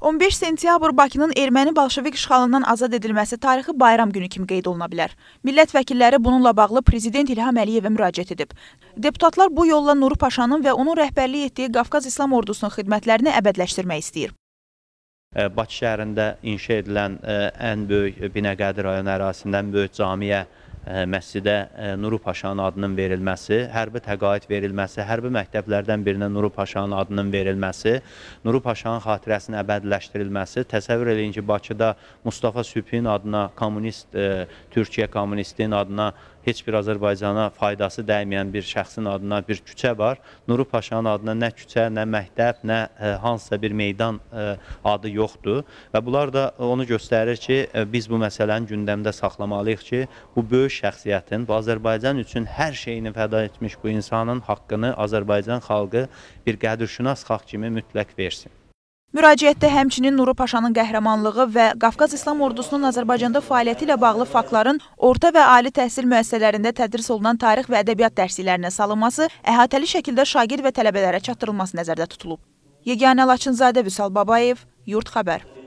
15 sentyabr Bakının erməni bolşevik işğalından azad edilməsi tarixi bayram günü kimi qeyd oluna bilər. Millət vəkilləri bununla bağlı prezident İlham Əliyevə müraciət edib. Deputatlar bu yolla Nuru Paşanın və onun rəhbərlik etdiyi Qafqaz İslam Ordusunun xidmətlərini əbədləşdirmək istəyir. Bakı şəhərində inşa edilən ən böyük Binəqədi rayon ərazisindən böyük camiyə E, məscidə e, Nuru Paşanın adının verilməsi, hərbi təqaüd verilməsi, hərbi məktəblərdən birinə Nuru Paşanın adının verilməsi, Nuru Paşanın xatirəsinin əbədiləşdirilməsi, təsəvvür eləyin ki, Bakıda Mustafa Sübhin adına, kommunist, e, Türkiyə kommunistinin adına heç bir Azərbaycana faydası dəyməyən bir şəxsin adına bir küçə var. Nuru Paşanın adına nə küçə, nə məktəb, nə ə, e, hansısa bir meydan ə, e, adı yoxdur və bunlar da e, onu göstərir ki, ə, biz bu məsələni gündəmdə saxlamalıyıq ki, bu böyük şəxsiyyətin, bu Azərbaycan üçün hər şeyini fəda etmiş bu insanın haqqını Azərbaycan xalqı bir qədrşünas xalq kimi mütləq versin. Müraciətdə həmçinin Nuru Paşanın qəhrəmanlığı və Qafqaz İslam Ordusunun Azərbaycanda fəaliyyəti ilə bağlı faktların orta və ali təhsil müəssisələrində tədris olunan tarix və ədəbiyyat dərsliklərinə salınması, əhatəli şəkildə şagird və tələbələrə çatdırılması nəzərdə tutulub. Yeganə Laçınzadə Vüsal Babayev, Yurt Xəbər.